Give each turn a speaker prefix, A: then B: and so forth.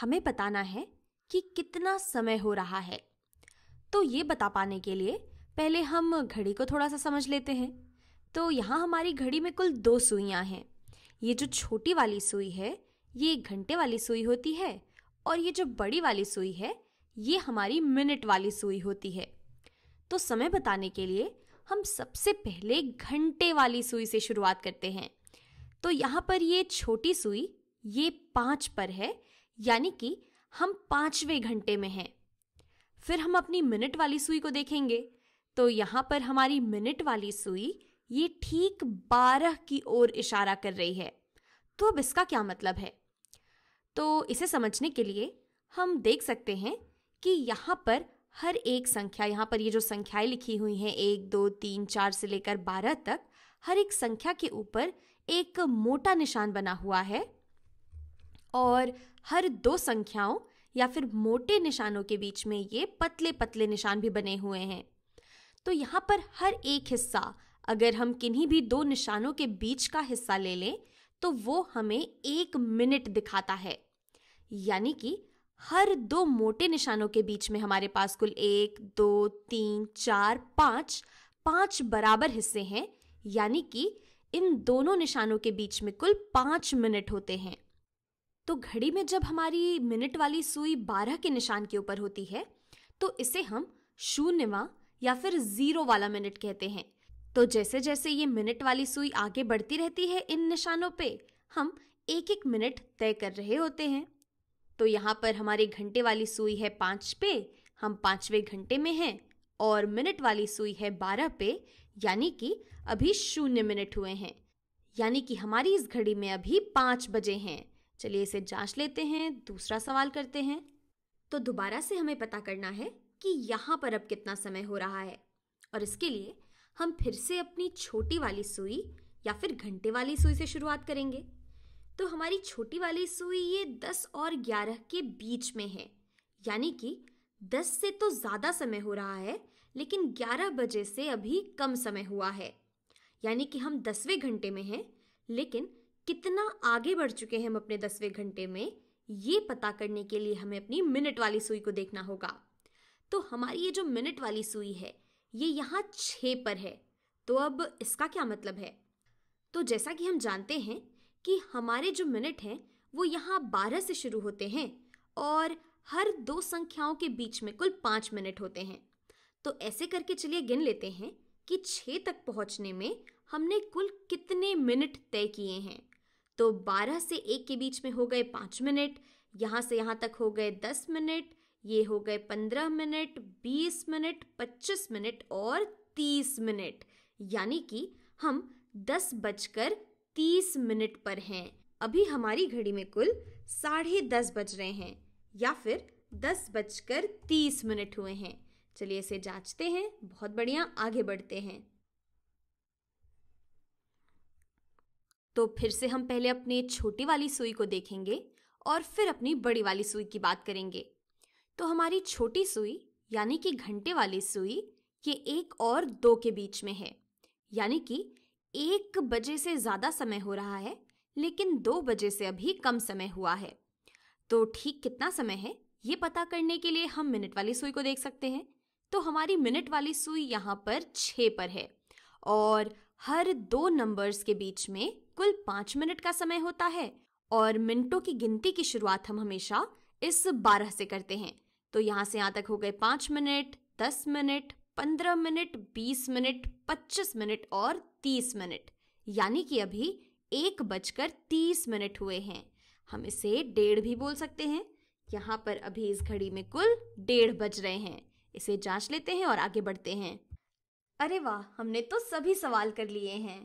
A: हमें बताना है कि कितना समय हो रहा है तो ये बता पाने के लिए पहले हम घड़ी को थोड़ा सा समझ लेते हैं तो यहाँ हमारी घड़ी में कुल दो सुइयाँ हैं ये जो छोटी वाली सुई है ये घंटे वाली सुई होती है और ये जो बड़ी वाली सुई है ये हमारी मिनट वाली सुई होती है तो समय बताने के लिए हम सबसे पहले घंटे वाली सुई से शुरुआत करते हैं तो यहाँ पर ये छोटी सुई ये पाँच पर है यानी कि हम पांचवें घंटे में हैं फिर हम अपनी मिनट वाली सुई को देखेंगे तो यहाँ पर हमारी मिनट वाली सुई ये ठीक बारह की ओर इशारा कर रही है तो अब इसका क्या मतलब है तो इसे समझने के लिए हम देख सकते हैं कि यहाँ पर हर एक संख्या यहाँ पर ये जो संख्याएं लिखी हुई हैं एक दो तीन चार से लेकर बारह तक हर एक संख्या के ऊपर एक मोटा निशान बना हुआ है और हर दो संख्याओं या फिर मोटे निशानों के बीच में ये पतले पतले निशान भी बने हुए हैं तो यहाँ पर हर एक हिस्सा अगर हम किन्हीं भी दो निशानों के बीच का हिस्सा ले लें तो वो हमें एक मिनट दिखाता है यानी कि हर दो मोटे निशानों के बीच में हमारे पास कुल एक दो तीन चार पाँच पाँच बराबर हिस्से हैं यानी कि इन दोनों निशानों के बीच में कुल पाँच मिनट होते हैं तो घड़ी में जब हमारी मिनट वाली सुई बारह के निशान के ऊपर होती है तो इसे हम शून्यवा या फिर जीरो वाला मिनट कहते हैं तो जैसे जैसे ये मिनट वाली सुई आगे बढ़ती रहती है इन निशानों पे हम एक एक मिनट तय कर रहे होते हैं तो यहाँ पर हमारे घंटे वाली सुई है पाँच पे हम पाँचवें घंटे में हैं और मिनट वाली सुई है बारह पे यानी कि अभी शून्य मिनट हुए हैं यानी कि हमारी इस घड़ी में अभी पाँच बजे हैं चलिए इसे जांच लेते हैं दूसरा सवाल करते हैं तो दोबारा से हमें पता करना है कि यहाँ पर अब कितना समय हो रहा है और इसके लिए हम फिर से अपनी छोटी वाली सुई या फिर घंटे वाली सुई से शुरुआत करेंगे तो हमारी छोटी वाली सुई ये 10 और 11 के बीच में है यानी कि 10 से तो ज़्यादा समय हो रहा है लेकिन 11 बजे से अभी कम समय हुआ है यानी कि हम दसवें घंटे में हैं लेकिन कितना आगे बढ़ चुके हैं हम अपने दसवें घंटे में ये पता करने के लिए हमें अपनी मिनट वाली सुई को देखना होगा तो हमारी ये जो मिनट वाली सुई है ये यहाँ छः पर है तो अब इसका क्या मतलब है तो जैसा कि हम जानते हैं कि हमारे जो मिनट हैं वो यहाँ बारह से शुरू होते हैं और हर दो संख्याओं के बीच में कुल पाँच मिनट होते हैं तो ऐसे करके चलिए गिन लेते हैं कि छः तक पहुँचने में हमने कुल कितने मिनट तय किए हैं तो 12 से 1 के बीच में हो गए 5 मिनट यहाँ से यहाँ तक हो गए 10 मिनट ये हो गए 15 मिनट 20 मिनट 25 मिनट और 30 मिनट यानी कि हम दस बजकर तीस मिनट पर हैं अभी हमारी घड़ी में कुल साढ़े दस बज रहे हैं या फिर दस बजकर तीस मिनट हुए हैं चलिए इसे जांचते हैं बहुत बढ़िया आगे बढ़ते हैं तो फिर से हम पहले अपने छोटी वाली सुई को देखेंगे और फिर अपनी बड़ी वाली सुई की बात करेंगे तो हमारी छोटी सुई यानी कि घंटे वाली सुई ये एक और दो के बीच में है यानी कि एक बजे से ज़्यादा समय हो रहा है लेकिन दो बजे से अभी कम समय हुआ है तो ठीक कितना समय है ये पता करने के लिए हम मिनट वाली सुई को देख सकते हैं तो हमारी मिनट वाली सुई यहाँ पर छः पर है और हर दो नंबर्स के बीच में कुल पाँच मिनट का समय होता है और मिनटों की गिनती की शुरुआत हम हमेशा इस बारह से करते हैं तो यहाँ से यहाँ तक हो गए पाँच मिनट दस मिनट पंद्रह मिनट बीस मिनट पच्चीस मिनट और तीस मिनट यानी कि अभी एक बजकर तीस मिनट हुए हैं हम इसे डेढ़ भी बोल सकते हैं यहाँ पर अभी इस घड़ी में कुल डेढ़ बज रहे हैं इसे जांच लेते हैं और आगे बढ़ते हैं अरे वाह हमने तो सभी सवाल कर लिए हैं